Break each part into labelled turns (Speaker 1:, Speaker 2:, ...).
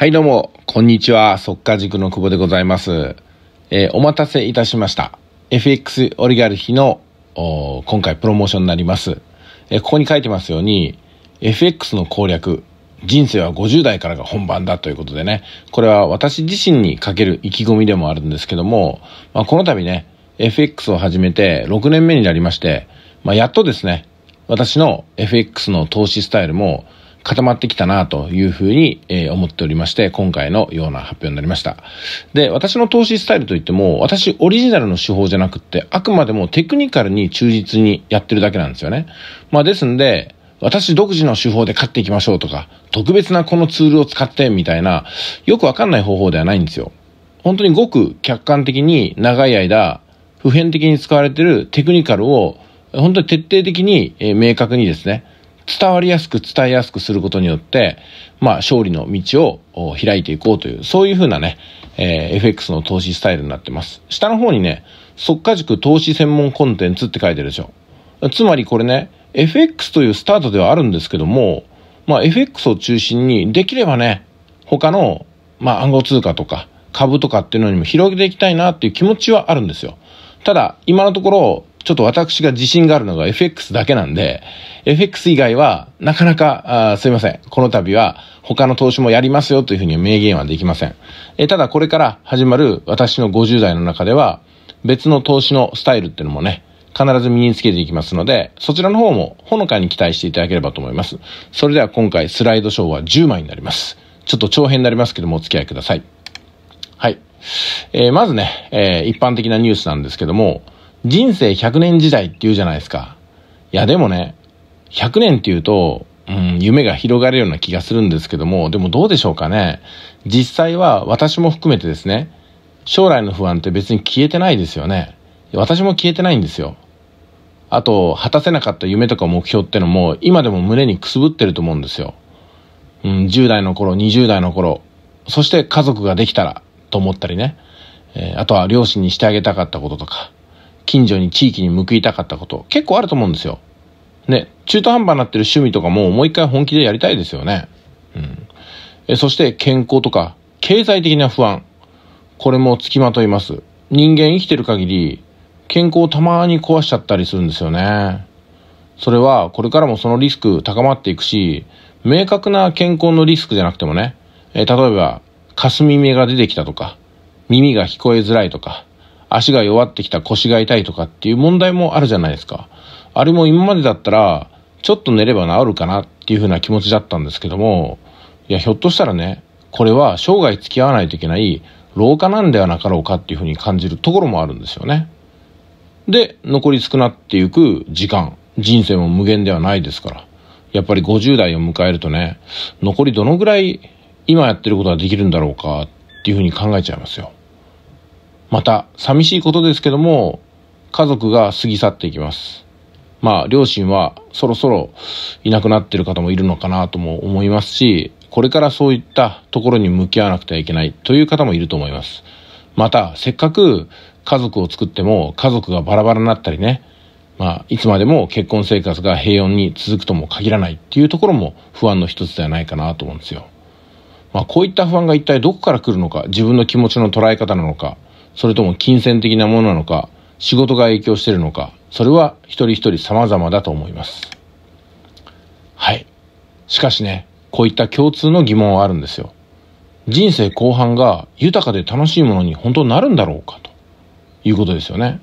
Speaker 1: はい、どうも、こんにちは。速か、塾の久保でございます。えー、お待たせいたしました。FX オリガルヒの今回プロモーションになります、えー、ここに書いてますように、FX の攻略、人生は50代からが本番だということでね、これは私自身にかける意気込みでもあるんですけども、まあ、この度ね、FX を始めて6年目になりまして、まあ、やっとですね、私の FX の投資スタイルも固まってきたなというふうに、え思っておりまして、今回のような発表になりました。で、私の投資スタイルといっても、私オリジナルの手法じゃなくって、あくまでもテクニカルに忠実にやってるだけなんですよね。まあですんで、私独自の手法で勝っていきましょうとか、特別なこのツールを使ってみたいな、よくわかんない方法ではないんですよ。本当にごく客観的に長い間、普遍的に使われているテクニカルを、本当に徹底的に、え明確にですね、伝わりやすく伝えやすくすることによって、まあ、勝利の道を開いていこうという、そういうふうなね、えー、FX の投資スタイルになってます。下の方にね、即価塾投資専門コンテンツって書いてるでしょ。つまりこれね、FX というスタートではあるんですけども、まあ、FX を中心に、できればね、他の、まあ、暗号通貨とか、株とかっていうのにも広げていきたいなっていう気持ちはあるんですよ。ただ、今のところ、ちょっと私が自信があるのが FX だけなんで、FX 以外はなかなか、あすいません。この度は他の投資もやりますよというふうに明言はできません。えただこれから始まる私の50代の中では、別の投資のスタイルっていうのもね、必ず身につけていきますので、そちらの方もほのかに期待していただければと思います。それでは今回スライドショーは10枚になります。ちょっと長編になりますけどもお付き合いください。はい。えー、まずね、えー、一般的なニュースなんですけども、人生100年時代って言うじゃないですか。いや、でもね、100年って言うと、うん、夢が広がるような気がするんですけども、でもどうでしょうかね。実際は私も含めてですね、将来の不安って別に消えてないですよね。私も消えてないんですよ。あと、果たせなかった夢とか目標ってのも、今でも胸にくすぶってると思うんですよ。うん、10代の頃、20代の頃、そして家族ができたらと思ったりね、えー、あとは両親にしてあげたかったこととか、近所に地域に報いたかったこと、結構あると思うんですよ。ね、中途半端になってる趣味とかももう一回本気でやりたいですよね。うん。えそして健康とか、経済的な不安。これも付きまといます。人間生きてる限り、健康をたまに壊しちゃったりするんですよね。それは、これからもそのリスク高まっていくし、明確な健康のリスクじゃなくてもね、え例えば、霞目が出てきたとか、耳が聞こえづらいとか、足が弱ってきた腰が痛いとかっていう問題もあるじゃないですか。あれも今までだったら、ちょっと寝れば治るかなっていうふうな気持ちだったんですけども、いや、ひょっとしたらね、これは生涯付き合わないといけない老化なんではなかろうかっていうふうに感じるところもあるんですよね。で、残り少なっていく時間、人生も無限ではないですから、やっぱり50代を迎えるとね、残りどのぐらい今やってることができるんだろうかっていうふうに考えちゃいますよ。また、寂しいことですけども、家族が過ぎ去っていきます。まあ、両親はそろそろいなくなってる方もいるのかなとも思いますし、これからそういったところに向き合わなくてはいけないという方もいると思います。また、せっかく家族を作っても家族がバラバラになったりね、まあ、いつまでも結婚生活が平穏に続くとも限らないっていうところも不安の一つではないかなと思うんですよ。まあ、こういった不安が一体どこから来るのか、自分の気持ちの捉え方なのか、それとも金銭的なものなのか、仕事が影響しているのか、それは一人一人様々だと思います。はい。しかしね、こういった共通の疑問はあるんですよ。人生後半が豊かで楽しいものに本当になるんだろうかということですよね。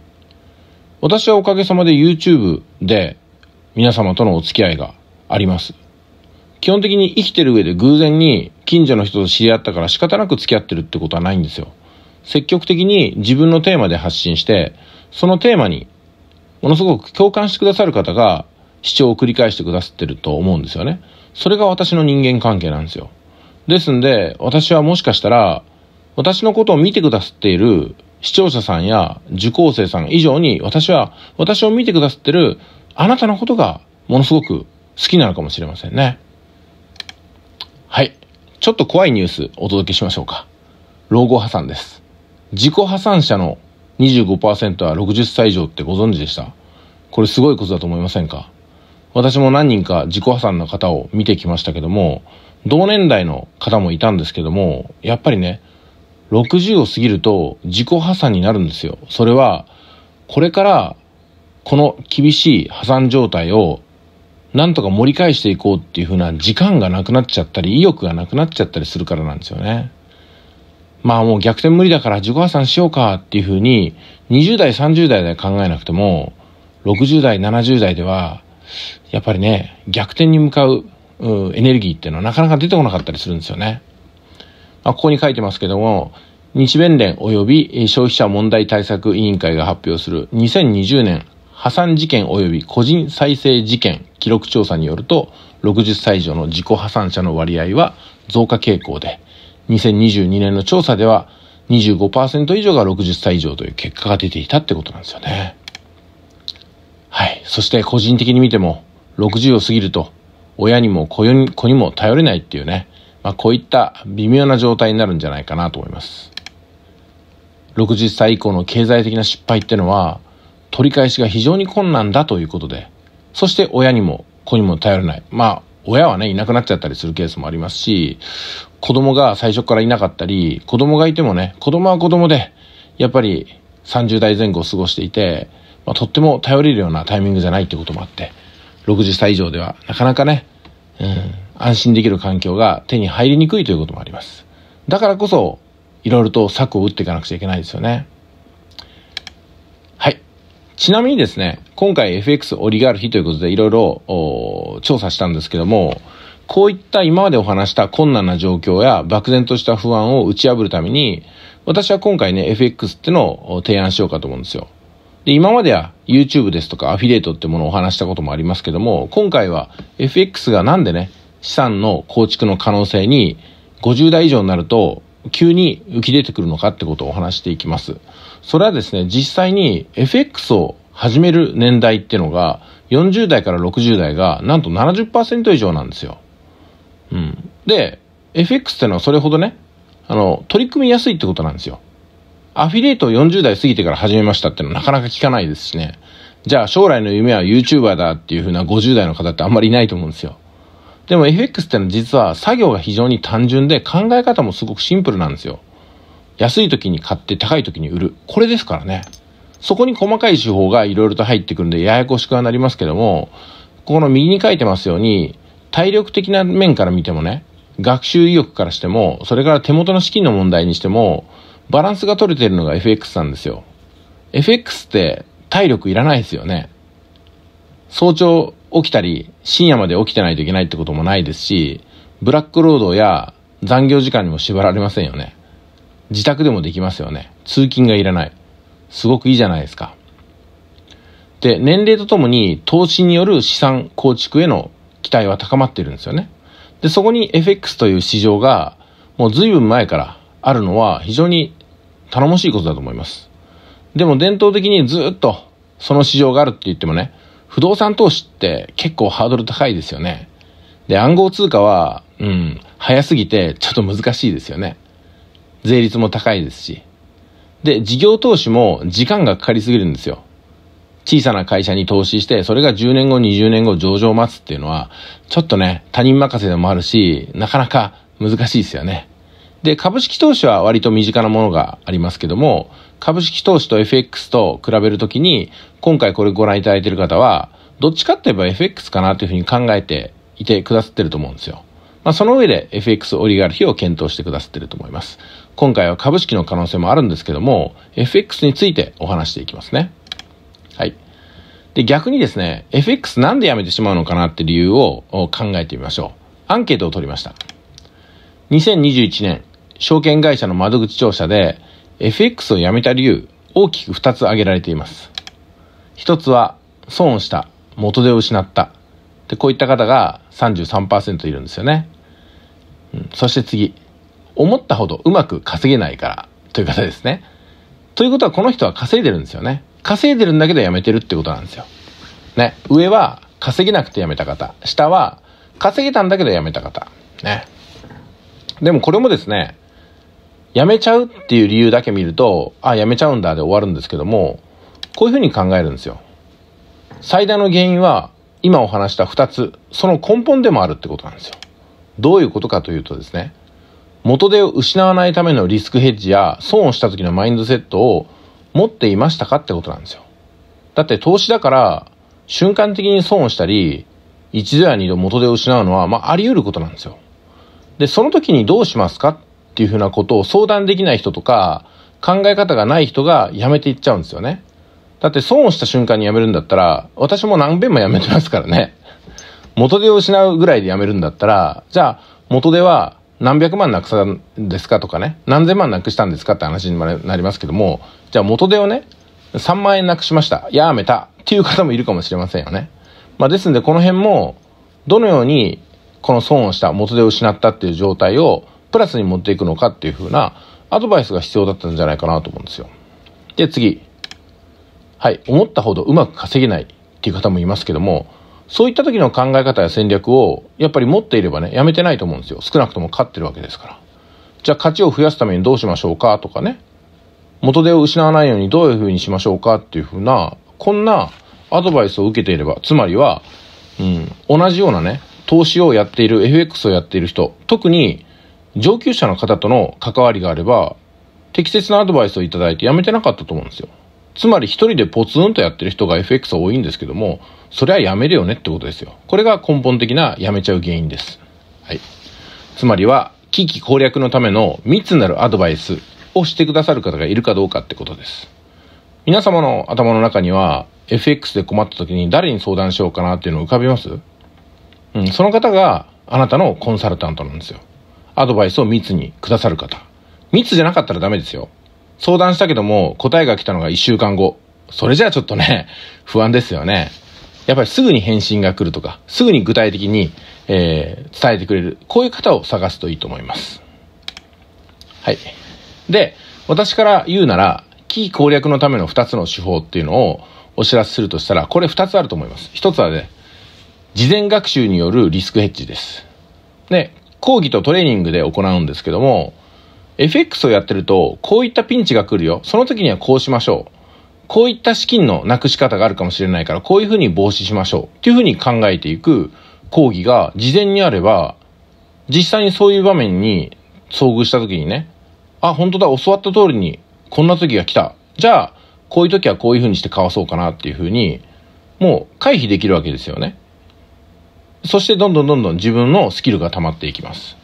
Speaker 1: 私はおかげさまで YouTube で皆様とのお付き合いがあります。基本的に生きてる上で偶然に近所の人と知り合ったから仕方なく付き合ってるってことはないんですよ。積極的に自分のテーマで発信して、そのテーマにものすごく共感してくださる方が視聴を繰り返してくださってると思うんですよね。それが私の人間関係なんですよ。ですんで、私はもしかしたら、私のことを見てくださっている視聴者さんや受講生さん以上に、私は、私を見てくださってるあなたのことがものすごく好きなのかもしれませんね。はい。ちょっと怖いニュースお届けしましょうか。老後破産です。自己破産者の25%は60歳以上ってご存知でしたこれすごいことだと思いませんか私も何人か自己破産の方を見てきましたけども、同年代の方もいたんですけども、やっぱりね、60を過ぎると自己破産になるんですよ。それは、これからこの厳しい破産状態をなんとか盛り返していこうっていう風な時間がなくなっちゃったり、意欲がなくなっちゃったりするからなんですよね。まあもう逆転無理だから自己破産しようかっていうふうに、20代、30代で考えなくても、60代、70代では、やっぱりね、逆転に向かうエネルギーっていうのはなかなか出てこなかったりするんですよね。まあ、ここに書いてますけども、日弁連及び消費者問題対策委員会が発表する2020年破産事件及び個人再生事件記録調査によると60歳以上の自己破産者の割合は増加傾向で2022年の調査では25%以上が60歳以上という結果が出ていたってことなんですよね。はい。そして個人的に見ても、60を過ぎると、親にも子に子にも頼れないっていうね、まあ、こういった微妙な状態になるんじゃないかなと思います。60歳以降の経済的な失敗ってのは、取り返しが非常に困難だということで、そして親にも子にも頼れない。まあ、親はね、いなくなっちゃったりするケースもありますし、子供が最初からいなかったり、子供がいてもね、子供は子供で、やっぱり30代前後を過ごしていて、まあ、とっても頼れるようなタイミングじゃないってこともあって、60歳以上ではなかなかね、うん、安心できる環境が手に入りにくいということもあります。だからこそ、いろいろと策を打っていかなくちゃいけないですよね。はい。ちなみにですね、今回 FX オリガルヒということでいろいろ調査したんですけども、こういった今までお話した困難な状況や漠然とした不安を打ち破るために、私は今回ね、FX ってのを提案しようかと思うんですよ。で、今までは YouTube ですとかアフィリエイトってものをお話したこともありますけども、今回は FX がなんでね、資産の構築の可能性に50代以上になると急に浮き出てくるのかってことをお話していきます。それはですね、実際に FX を始める年代っていうのが40代から60代がなんと70%以上なんですよ。うん。で、FX ってのはそれほどね、あの、取り組みやすいってことなんですよ。アフィリエイトを40代過ぎてから始めましたってのはなかなか聞かないですしね。じゃあ将来の夢は YouTuber だっていう風な50代の方ってあんまりいないと思うんですよ。でも FX ってのは実は作業が非常に単純で考え方もすごくシンプルなんですよ。安い時に買って高い時に売る。これですからね。そこに細かい手法がいろいろと入ってくるんでややこしくはなりますけども、ここの右に書いてますように、体力的な面から見てもね、学習意欲からしても、それから手元の資金の問題にしても、バランスが取れてるのが FX なんですよ。FX って体力いらないですよね。早朝起きたり、深夜まで起きてないといけないってこともないですし、ブラック労働や残業時間にも縛られませんよね。自宅でもできますよね。通勤がいらない。すごくいいじゃないですか。で、年齢とともに投資による資産構築への期待は高まっているんですよね。で、そこに FX という市場がもう随分前からあるのは非常に頼もしいことだと思います。でも伝統的にずっとその市場があるって言ってもね、不動産投資って結構ハードル高いですよね。で、暗号通貨は、うん、早すぎてちょっと難しいですよね。税率も高いですし。で、事業投資も時間がかかりすぎるんですよ。小さな会社に投資して、それが10年後、20年後上場を待つっていうのは、ちょっとね、他人任せでもあるし、なかなか難しいですよね。で、株式投資は割と身近なものがありますけども、株式投資と FX と比べるときに、今回これご覧いただいている方は、どっちかって言えば FX かなというふうに考えていてくださってると思うんですよ。まあ、その上で FX オリガルヒを検討してくださってると思います。今回は株式の可能性もあるんですけども、FX についてお話していきますね。はい。で、逆にですね、FX なんでやめてしまうのかなって理由を考えてみましょう。アンケートを取りました。2021年、証券会社の窓口調査で、FX をやめた理由、大きく2つ挙げられています。1つは、損をした、元手を失った。で、こういった方が33%いるんですよね。うん、そして次、思ったほどうまく稼げないからという方ですね。ということはこの人は稼いでるんですよね。稼いでるんだけど辞めてるってことなんですよ。ね。上は稼げなくて辞めた方。下は稼げたんだけど辞めた方。ね。でもこれもですね、辞めちゃうっていう理由だけ見ると、あ、辞めちゃうんだで終わるんですけども、こういうふうに考えるんですよ。最大の原因は、今お話した2つ、その根本でもあるってことなんですよ。どういうことかというとですね、元手を失わないためのリスクヘッジや損をした時のマインドセットを持っていましたかってことなんですよ。だって投資だから瞬間的に損をしたり、一度や二度元手を失うのは、まあ、あり得ることなんですよ。で、その時にどうしますかっていうふうなことを相談できない人とか、考え方がない人が辞めていっちゃうんですよね。だって損をした瞬間に辞めるんだったら、私も何遍も辞めてますからね。元手を失うぐらいで辞めるんだったら、じゃあ元手は何百万なくしたんですかとかね、何千万なくしたんですかって話になりますけども、じゃあ元手をね、3万円なくしました。やめた。っていう方もいるかもしれませんよね。まあ、ですんでこの辺も、どのようにこの損をした、元手を失ったっていう状態をプラスに持っていくのかっていう風なアドバイスが必要だったんじゃないかなと思うんですよ。で、次。はい。思ったほどうまく稼げないっていう方もいますけども、そういった時の考え方や戦略をやっぱり持っていればね、やめてないと思うんですよ。少なくとも勝ってるわけですから。じゃあ勝ちを増やすためにどうしましょうかとかね。元手を失わないようにどういうふうにしましょうかっていうふうな、こんなアドバイスを受けていれば、つまりは、うん、同じようなね、投資をやっている、FX をやっている人、特に上級者の方との関わりがあれば、適切なアドバイスをいただいてやめてなかったと思うんですよ。つまり一人でポツンとやってる人が FX は多いんですけども、それはやめるよねってことですよ。これが根本的なやめちゃう原因です。はい。つまりは、危機攻略のための3つなるアドバイスをしてくださる方がいるかどうかってことです。皆様の頭の中には FX で困った時に誰に相談しようかなっていうの浮かびますうん、その方があなたのコンサルタントなんですよ。アドバイスを密にくださる方。密じゃなかったらダメですよ。相談したけども答えが来たのが1週間後。それじゃあちょっとね、不安ですよね。やっぱりすぐに返信が来るとか、すぐに具体的に、えー、伝えてくれる。こういう方を探すといいと思います。はい。で、私から言うなら、キー攻略のための2つの手法っていうのをお知らせするとしたら、これ2つあると思います。1つはね、事前学習によるリスクヘッジです。で、講義とトレーニングで行うんですけども、FX をやってると、こういったピンチが来るよ。その時にはこうしましょう。こういった資金のなくし方があるかもしれないから、こういうふうに防止しましょう。っていうふうに考えていく講義が事前にあれば、実際にそういう場面に遭遇した時にね、あ、本当だ、教わった通りに、こんな時が来た。じゃあ、こういう時はこういうふうにしてかわそうかなっていうふうに、もう回避できるわけですよね。そしてどんどんどんどん自分のスキルが溜まっていきます。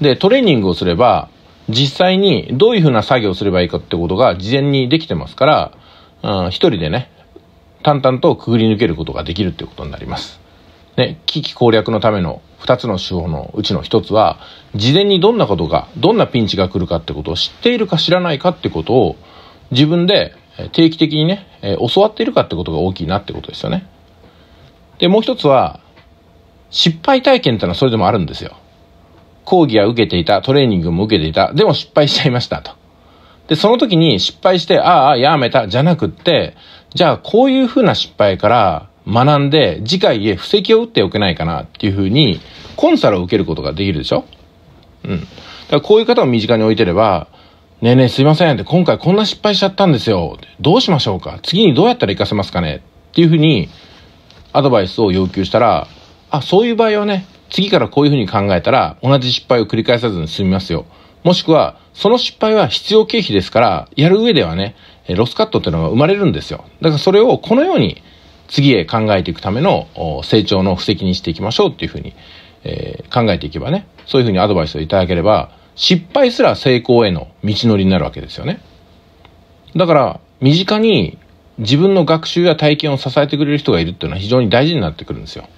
Speaker 1: で、トレーニングをすれば、実際にどういうふうな作業をすればいいかってことが事前にできてますから、うん、一人でね、淡々とくぐり抜けることができるっていうことになります。ね、危機攻略のための2つの手法のうちの1つは事前にどんなことがどんなピンチが来るかってことを知っているか知らないかってことを自分で定期的にね、え教わっているかってことが大きいなってことですよね。でもう一つは失敗体験ってのはそれでもあるんですよ。講義は受けていたトレーニングも受けていたでも失敗しちゃいましたと。でその時に失敗してああやめたじゃなくってじゃあこういうふうな失敗から学んで、次回へ布石を打っておけないかなっていうふうに、コンサルを受けることができるでしょうん。だからこういう方を身近に置いてれば、ねえねえすいませんって今回こんな失敗しちゃったんですよ。どうしましょうか次にどうやったら活かせますかねっていうふうにアドバイスを要求したら、あ、そういう場合はね、次からこういうふうに考えたら同じ失敗を繰り返さずに済みますよ。もしくは、その失敗は必要経費ですから、やる上ではね、ロスカットっていうのが生まれるんですよ。だからそれをこのように次へ考えていくための成長の布石にしていきましょうっていうふうに、えー、考えていけばね、そういうふうにアドバイスをいただければ、失敗すら成功への道のりになるわけですよね。だから、身近に自分の学習や体験を支えてくれる人がいるっていうのは非常に大事になってくるんですよ。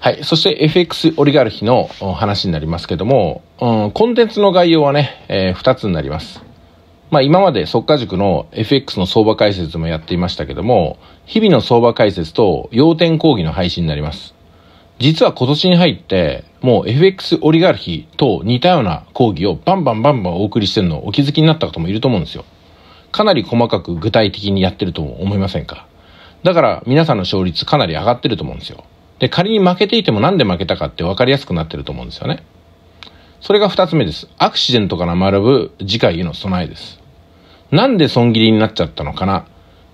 Speaker 1: はい。そして FX オリガルヒの話になりますけども、うん、コンテンツの概要はね、えー、2つになります。まあ、今まで速稼塾の FX の相場解説もやっていましたけども、日々の相場解説と要点講義の配信になります。実は今年に入って、もう FX オリガルヒと似たような講義をバンバンバンバンお送りしてるのをお気づきになった方もいると思うんですよ。かなり細かく具体的にやってると思いませんかだから皆さんの勝率かなり上がってると思うんですよ。で、仮に負けていてもなんで負けたかって分かりやすくなってると思うんですよね。それが二つ目です。アクシデントから学ぶ次回への備えです。なんで損切りになっちゃったのかな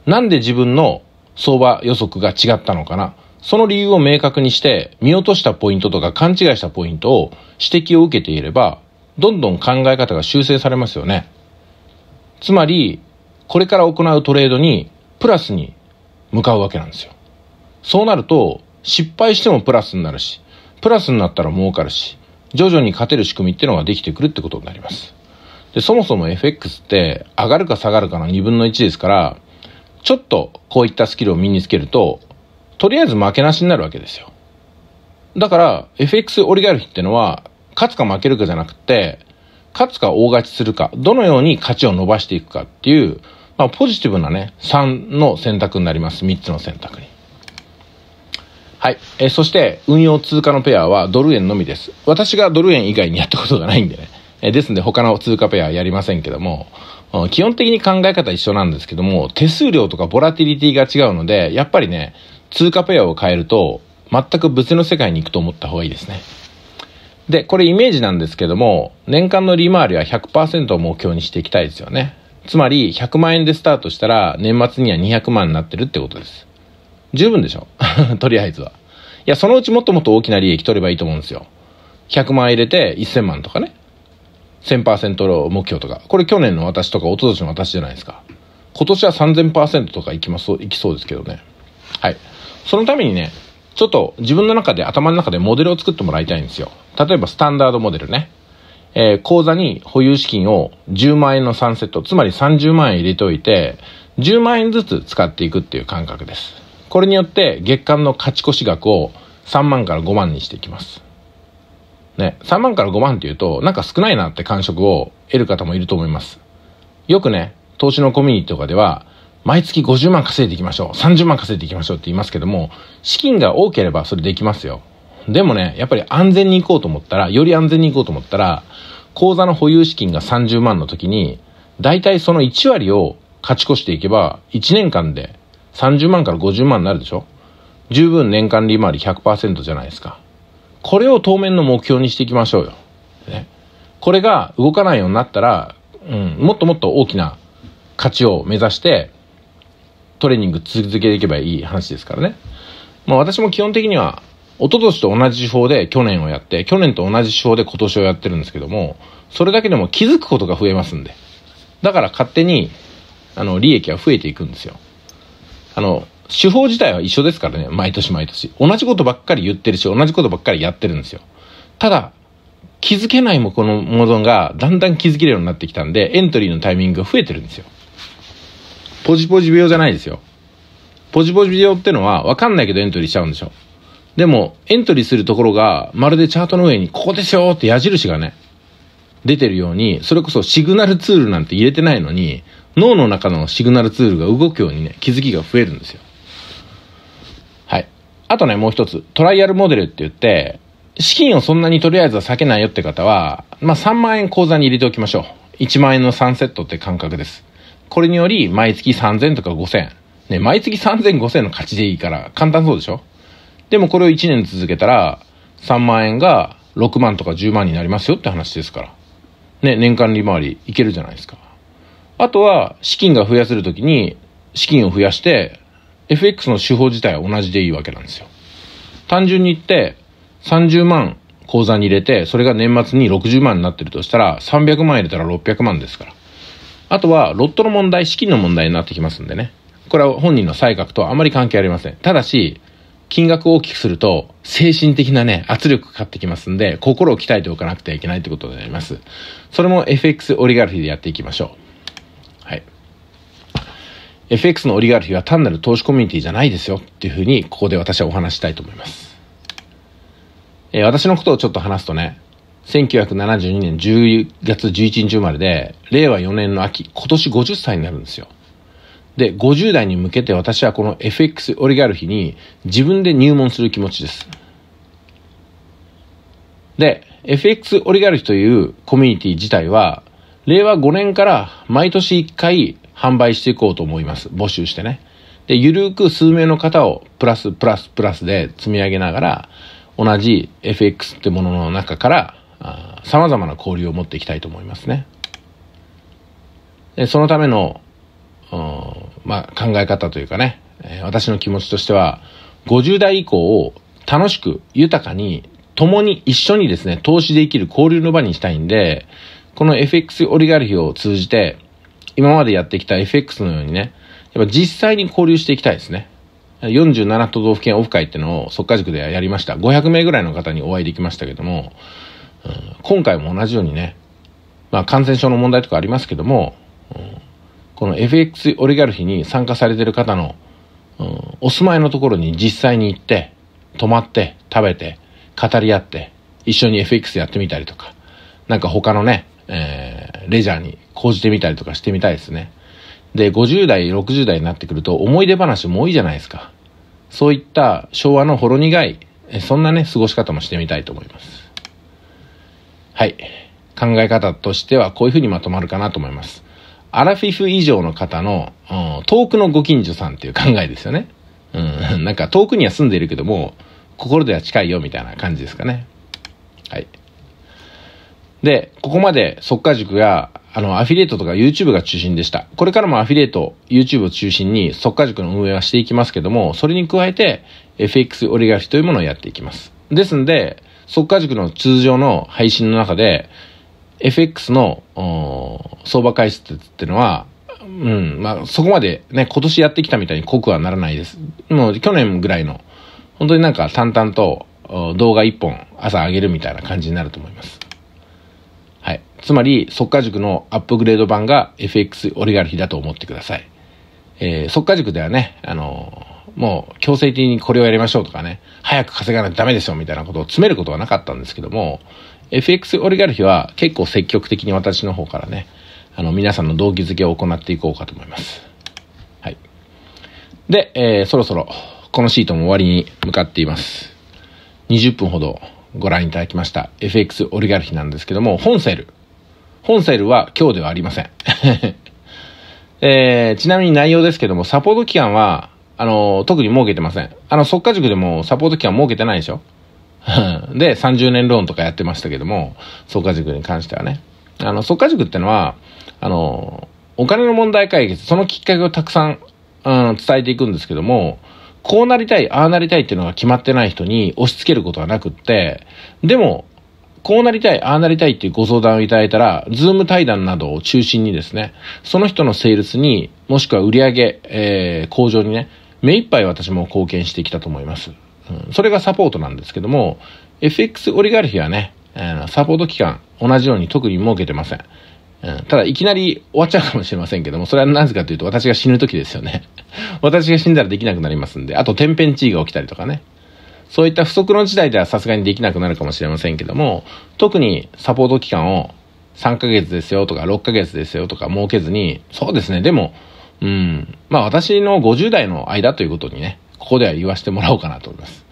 Speaker 1: なんで自分の相場予測が違ったのかなその理由を明確にして見落としたポイントとか勘違いしたポイントを指摘を受けていればどんどん考え方が修正されますよね。つまりこれから行うトレードにプラスに向かうわけなんですよ。そうなると失敗してもプラスになるしプラスになったら儲かるし徐々に勝てる仕組みっていうのができてくるってことになります。で、そもそも FX って上がるか下がるかの2分の1ですから、ちょっとこういったスキルを身につけると、とりあえず負けなしになるわけですよ。だから、FX オリガルヒってのは、勝つか負けるかじゃなくて、勝つか大勝ちするか、どのように勝ちを伸ばしていくかっていう、まあ、ポジティブなね、3の選択になります。3つの選択に。はい。えそして、運用通貨のペアはドル円のみです。私がドル円以外にやったことがないんでね。えですので他の通貨ペアはやりませんけども、基本的に考え方一緒なんですけども、手数料とかボラティリティが違うので、やっぱりね、通貨ペアを変えると、全く別の世界に行くと思った方がいいですね。で、これイメージなんですけども、年間の利回りは100%を目標にしていきたいですよね。つまり、100万円でスタートしたら、年末には200万になってるってことです。十分でしょ とりあえずは。いや、そのうちもっともっと大きな利益取ればいいと思うんですよ。100万入れて1000万とかね。1000%ロー目標とか、これ去年の私とか一昨年の私じゃないですか。今年は3000%とかいきます、いきそうですけどね。はい。そのためにね、ちょっと自分の中で、頭の中でモデルを作ってもらいたいんですよ。例えばスタンダードモデルね。えー、口座に保有資金を10万円の3セット、つまり30万円入れておいて、10万円ずつ使っていくっていう感覚です。これによって月間の勝ち越し額を3万から5万にしていきます。ね、3万から5万っていうと、なんか少ないなって感触を得る方もいると思います。よくね、投資のコミュニティとかでは、毎月50万稼いでいきましょう。30万稼いでいきましょうって言いますけども、資金が多ければそれできますよ。でもね、やっぱり安全に行こうと思ったら、より安全に行こうと思ったら、口座の保有資金が30万の時に、大体その1割を勝ち越していけば、1年間で30万から50万になるでしょ十分年間利回り100%じゃないですか。これを当面の目標にしていきましょうよ。ね、これが動かないようになったら、うん、もっともっと大きな価値を目指して、トレーニング続けていけばいい話ですからね。まあ私も基本的には、一昨年と同じ手法で去年をやって、去年と同じ手法で今年をやってるんですけども、それだけでも気づくことが増えますんで。だから勝手に、あの、利益は増えていくんですよ。あの、手法自体は一緒ですからね、毎年毎年。同じことばっかり言ってるし、同じことばっかりやってるんですよ。ただ、気づけないもこのものがだんだん気づけるようになってきたんで、エントリーのタイミングが増えてるんですよ。ポジポジ病じゃないですよ。ポジポジ病ってのは分かんないけどエントリーしちゃうんでしょ。でも、エントリーするところが、まるでチャートの上に、ここでしょって矢印がね、出てるように、それこそシグナルツールなんて入れてないのに、脳の中のシグナルツールが動くようにね、気づきが増えるんですよ。あとね、もう一つ、トライアルモデルって言って、資金をそんなにとりあえずは避けないよって方は、まあ、3万円口座に入れておきましょう。1万円の3セットって感覚です。これにより、毎月3000とか5000。ね、毎月3000、5000の価値でいいから、簡単そうでしょでもこれを1年続けたら、3万円が6万とか10万になりますよって話ですから。ね、年間利回りいけるじゃないですか。あとは、資金が増やせるときに、資金を増やして、FX の手法自体は同じでいいわけなんですよ。単純に言って、30万口座に入れて、それが年末に60万になってるとしたら、300万入れたら600万ですから。あとは、ロットの問題、資金の問題になってきますんでね。これは本人の才覚とはあまり関係ありません。ただし、金額を大きくすると、精神的なね、圧力かかってきますんで、心を鍛えておかなくてはいけないってことになります。それも FX オリガルヒでやっていきましょう。FX のオリガルヒは単なる投資コミュニティじゃないですよっていうふうにここで私はお話したいと思います、えー、私のことをちょっと話すとね1972年10月11日生まれで令和4年の秋今年50歳になるんですよで50代に向けて私はこの FX オリガルヒに自分で入門する気持ちですで FX オリガルヒというコミュニティ自体は令和5年から毎年1回販売していこうと思います。募集してね。で、ゆるく数名の方をプラスプラスプラスで積み上げながら、同じ FX ってものの中から、あ様々な交流を持っていきたいと思いますね。でそのための、まあ、考え方というかね、え私の気持ちとしては、50代以降を楽しく、豊かに、共に一緒にですね、投資できる交流の場にしたいんで、この FX オリガルヒを通じて、今までやってきた FX のようにね、やっぱ実際に交流していきたいですね。47都道府県オフ会ってのを即可塾でやりました。500名ぐらいの方にお会いできましたけども、うん、今回も同じようにね、まあ感染症の問題とかありますけども、うん、この FX オリガルヒに参加されてる方の、うん、お住まいのところに実際に行って、泊まって、食べて、語り合って、一緒に FX やってみたりとか、なんか他のね、えー、レジャーに講じてみたりとかしてみたいですね。で、50代、60代になってくると思い出話も多いじゃないですか。そういった昭和のほろ苦い、そんなね、過ごし方もしてみたいと思います。はい。考え方としてはこういうふうにまとまるかなと思います。アラフィフ以上の方の、うん、遠くのご近所さんっていう考えですよね。うん、なんか遠くには住んでいるけども、心では近いよみたいな感じですかね。はい。で、ここまで速か塾が、あの、アフィリエイトとか YouTube が中心でした。これからもアフィリエイト、YouTube を中心に速か塾の運営はしていきますけども、それに加えて FX オリガルヒというものをやっていきます。ですんで、速か塾の通常の配信の中で、FX の相場解説っていうのは、うん、まあそこまでね、今年やってきたみたいに濃くはならないです。もう去年ぐらいの、本当になんか淡々と動画1本朝上げるみたいな感じになると思います。はい。つまり、速化塾のアップグレード版が FX オリガルヒだと思ってください。えー、速化塾ではね、あのー、もう強制的にこれをやりましょうとかね、早く稼がないとダメでしょ。みたいなことを詰めることはなかったんですけども、FX オリガルヒは結構積極的に私の方からね、あの、皆さんの動機づけを行っていこうかと思います。はい。で、えー、そろそろこのシートも終わりに向かっています。20分ほどご覧いただきました FX オリガルヒなんですけども、本セル。本セルは今日ではありません。えー、ちなみに内容ですけども、サポート期間は、あの、特に設けてません。あの、即価塾でもサポート期間設けてないでしょ で、30年ローンとかやってましたけども、即価塾に関してはね。あの、即価塾ってのは、あの、お金の問題解決、そのきっかけをたくさん、うん、伝えていくんですけども、こうなりたい、ああなりたいっていうのが決まってない人に押し付けることはなくって、でも、こうなりたい、ああなりたいっていうご相談をいただいたら、ズーム対談などを中心にですね、その人のセールスに、もしくは売り上げ、えー、向上にね、目いっぱい私も貢献してきたと思います。うん、それがサポートなんですけども、FX オリガルヒはね、えー、サポート期間、同じように特に設けてません。うん、ただ、いきなり終わっちゃうかもしれませんけども、それはなぜかというと、私が死ぬ時ですよね。私が死んだらできなくなりますんで、あと天変地異が起きたりとかね。そういった不測の事態ではさすがにできなくなるかもしれませんけども、特にサポート期間を3ヶ月ですよとか6ヶ月ですよとか設けずに、そうですね、でも、うん、まあ私の50代の間ということにね、ここでは言わせてもらおうかなと思います。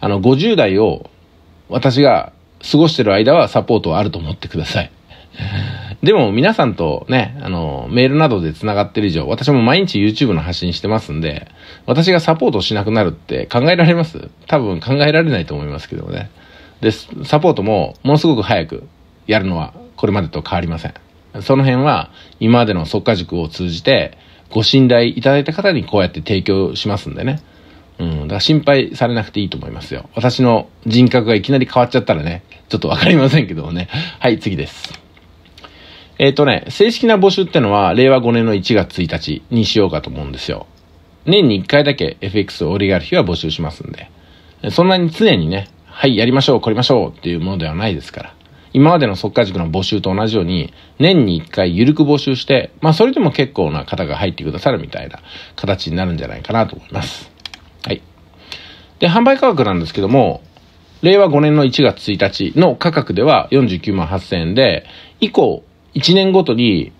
Speaker 1: あの、50代を私が過ごしてる間はサポートはあると思ってください。でも皆さんとね、あの、メールなどで繋がってる以上、私も毎日 YouTube の発信してますんで、私がサポートしなくなるって考えられます多分考えられないと思いますけどもね。で、サポートもものすごく早くやるのはこれまでと変わりません。その辺は今までの速果塾を通じてご信頼いただいた方にこうやって提供しますんでね。うん、だから心配されなくていいと思いますよ。私の人格がいきなり変わっちゃったらね、ちょっとわかりませんけどもね。はい、次です。えっ、ー、とね、正式な募集ってのは、令和5年の1月1日にしようかと思うんですよ。年に1回だけ FX オリガルヒは募集しますんで。そんなに常にね、はい、やりましょう、こりましょうっていうものではないですから。今までの速稼塾の募集と同じように、年に1回緩く募集して、まあそれでも結構な方が入ってくださるみたいな形になるんじゃないかなと思います。はい。で、販売価格なんですけども、令和5年の1月1日の価格では49万8000円で、以降、1年ごとに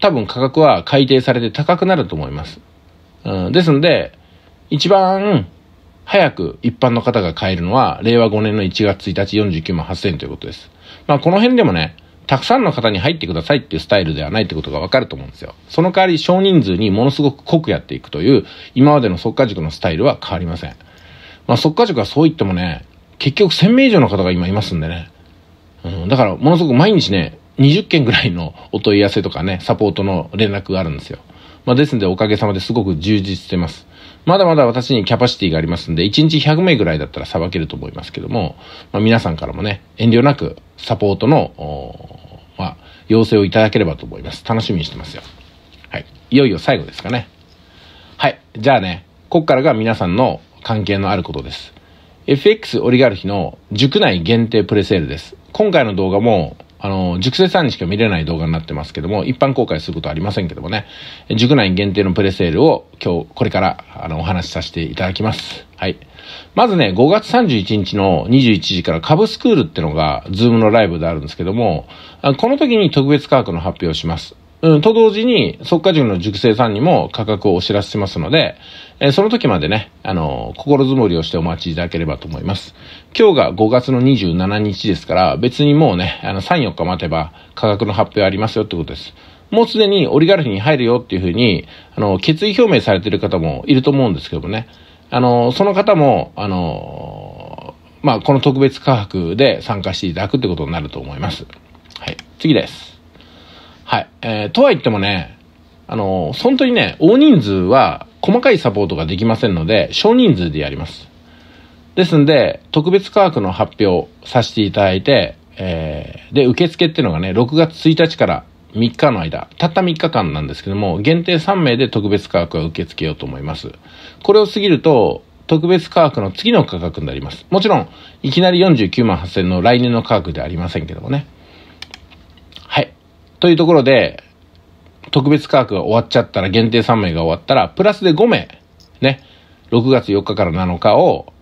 Speaker 1: 多分価格は改定されて高くなると思います。うん、ですので、一番早く一般の方が買えるのは、令和5年の1月1日49万8000円ということです。まあ、この辺でもね、たくさんの方に入ってくださいっていうスタイルではないってことがわかると思うんですよ。その代わり少人数にものすごく濃くやっていくという、今までの速化塾のスタイルは変わりません。まあ、速化塾はそう言ってもね、結局1000名以上の方が今いますんでね。うん、だから、ものすごく毎日ね、20件ぐらいのお問い合わせとかね、サポートの連絡があるんですよ。まあ、ですのでおかげさまですごく充実してます。まだまだ私にキャパシティがありますんで、1日100名ぐらいだったらさばけると思いますけども、まあ、皆さんからもね、遠慮なくサポートの、まあ、要請をいただければと思います。楽しみにしてますよ。はい。いよいよ最後ですかね。はい。じゃあね、こっからが皆さんの関係のあることです。FX オリガルヒの塾内限定プレセールです。今回の動画もあの、熟成さんにしか見れない動画になってますけども、一般公開することはありませんけどもね、塾内限定のプレセールを今日、これから、あの、お話しさせていただきます。はい。まずね、5月31日の21時から株スクールってのが、ズームのライブであるんですけども、この時に特別価格の発表をします。うん、と同時に、速価塾の熟成さんにも価格をお知らせしますので、えその時までね、あの、心づもりをしてお待ちいただければと思います。今日が5月の27日ですから、別にもうね、あの、3、4日待てば価格の発表ありますよってことです。もうすでにオリガルヒに入るよっていうふうに、あの、決意表明されてる方もいると思うんですけどもね。あの、その方も、あの、まあ、この特別価格で参加していただくってことになると思います。はい。次です。はい。えー、とは言ってもね、あの、本当にね、大人数は細かいサポートができませんので、少人数でやります。ですんで、特別価格の発表させていただいて、えー、で、受付っていうのがね、6月1日から3日の間、たった3日間なんですけども、限定3名で特別価格は受け付けようと思います。これを過ぎると、特別価格の次の価格になります。もちろん、いきなり49万8000の来年の価格ではありませんけどもね。はい。というところで、特別価格が終わっちゃったら、限定3名が終わったら、プラスで5名、ね、6月4日から7日を、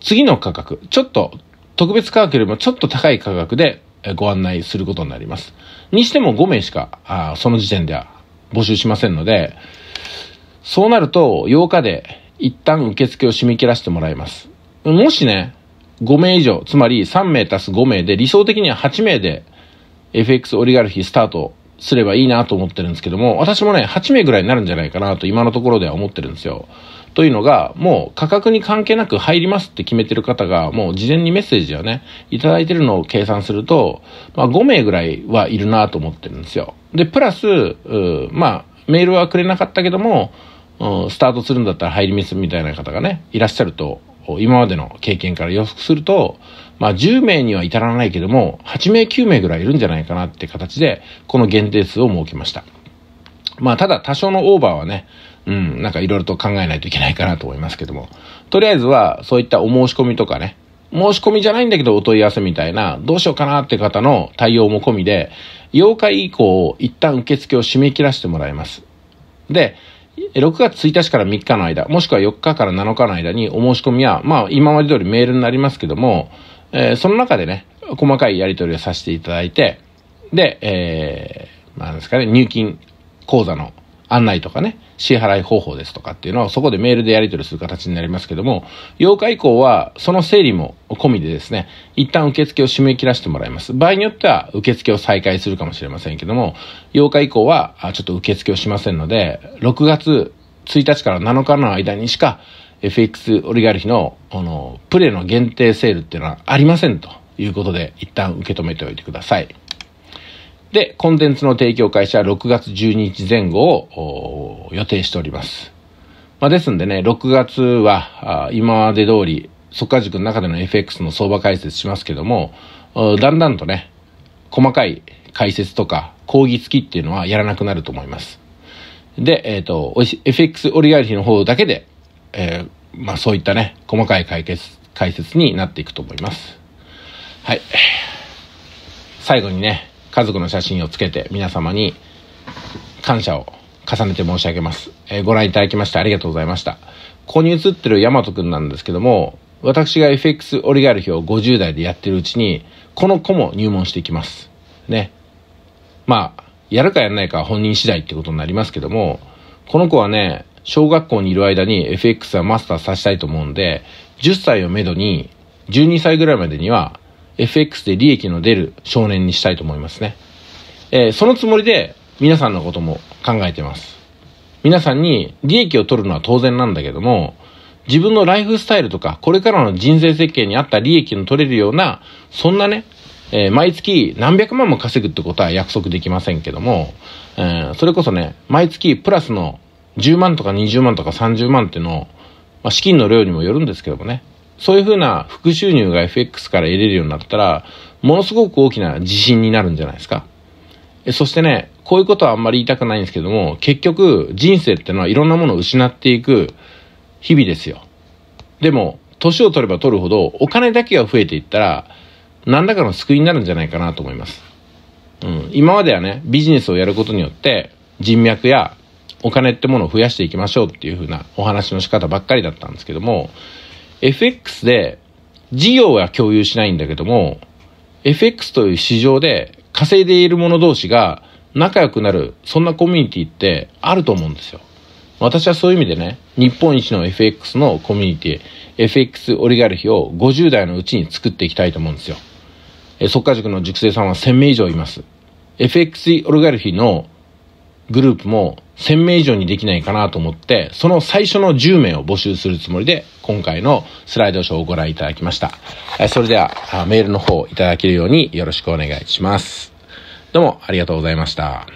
Speaker 1: 次の価格、ちょっと、特別価格よりもちょっと高い価格でご案内することになります。にしても5名しか、あその時点では募集しませんので、そうなると8日で一旦受付を締め切らせてもらいます。もしね、5名以上、つまり3名足す5名で理想的には8名で FX オリガルヒスタートすればいいなと思ってるんですけども、私もね、8名ぐらいになるんじゃないかなと今のところでは思ってるんですよ。というのが、もう価格に関係なく入りますって決めてる方が、もう事前にメッセージをね、いただいてるのを計算すると、まあ5名ぐらいはいるなと思ってるんですよ。で、プラス、まあ、メールはくれなかったけども、スタートするんだったら入りますみたいな方がね、いらっしゃると今までの経験から予測すると、まあ、10名には至らないけども、8名、9名ぐらいいるんじゃないかなって形で、この限定数を設けました。まあ、ただ、多少のオーバーはね、うん、なんかいろいろと考えないといけないかなと思いますけども、とりあえずは、そういったお申し込みとかね、申し込みじゃないんだけどお問い合わせみたいな、どうしようかなって方の対応も込みで、8日以降、一旦受付を締め切らせてもらいます。で、6月1日から3日の間、もしくは4日から7日の間にお申し込みは、まあ今まで通りメールになりますけども、えー、その中でね、細かいやり取りをさせていただいて、で、えー、まあですかね、入金口座の案内とかね、支払い方法ですとかっていうのをそこでメールでやり取りする形になりますけども、8日以降はその整理も込みでですね、一旦受付を締め切らせてもらいます。場合によっては受付を再開するかもしれませんけども、8日以降はちょっと受付をしませんので、6月1日から7日の間にしか FX オリガルヒのこのプレの限定セールっていうのはありませんということで、一旦受け止めておいてください。で、コンテンツの提供開始は6月12日前後を予定しております。まあ、ですんでね、6月は今まで通り、速稼塾の中での FX の相場解説しますけども、だんだんとね、細かい解説とか講義付きっていうのはやらなくなると思います。で、えっ、ー、と、FX オリガリティの方だけで、えー、まあそういったね、細かい解決、解説になっていくと思います。はい。最後にね、家族の写真をつけて皆様に感謝を重ねて申し上げます。えー、ご覧いただきましてありがとうございました。ここに写ってるヤマトくんなんですけども、私が FX オリガルヒを50代でやってるうちに、この子も入門していきます。ね。まあ、やるかやらないかは本人次第ってことになりますけども、この子はね、小学校にいる間に FX はマスターさせたいと思うんで、10歳をめどに、12歳ぐらいまでには FX で利益の出る少年にしたいと思いますね。えー、そのつもりで皆さんのことも考えてます。皆さんに利益を取るのは当然なんだけども、自分のライフスタイルとか、これからの人生設計に合った利益の取れるような、そんなね、えー、毎月何百万も稼ぐってことは約束できませんけども、えー、それこそね、毎月プラスの10万とか20万とか30万っていうのを、まあ、資金の量にもよるんですけどもね、そういうふうな副収入が FX から得れるようになったら、ものすごく大きな自信になるんじゃないですか。そしてね、こういうことはあんまり言いたくないんですけども、結局人生ってのはいろんなものを失っていく日々ですよ。でも、年を取れば取るほどお金だけが増えていったら、何らかの救いになるんじゃないかなと思います。うん、今まではね、ビジネスをやることによって人脈やお金ってものを増やしていきましょうっていうふうなお話の仕方ばっかりだったんですけども、FX で事業は共有しないんだけども、FX という市場で稼いでいる者同士が仲良くなる、そんなコミュニティってあると思うんですよ。私はそういう意味でね、日本一の FX のコミュニティ、FX オリガルヒを50代のうちに作っていきたいと思うんですよ。え速化塾の塾生さんは1000名以上います。FX オリガルヒのグループも1000名以上にできないかなと思って、その最初の10名を募集するつもりで、今回のスライドショーをご覧いただきました。それでは、メールの方をいただけるようによろしくお願いします。どうもありがとうございました。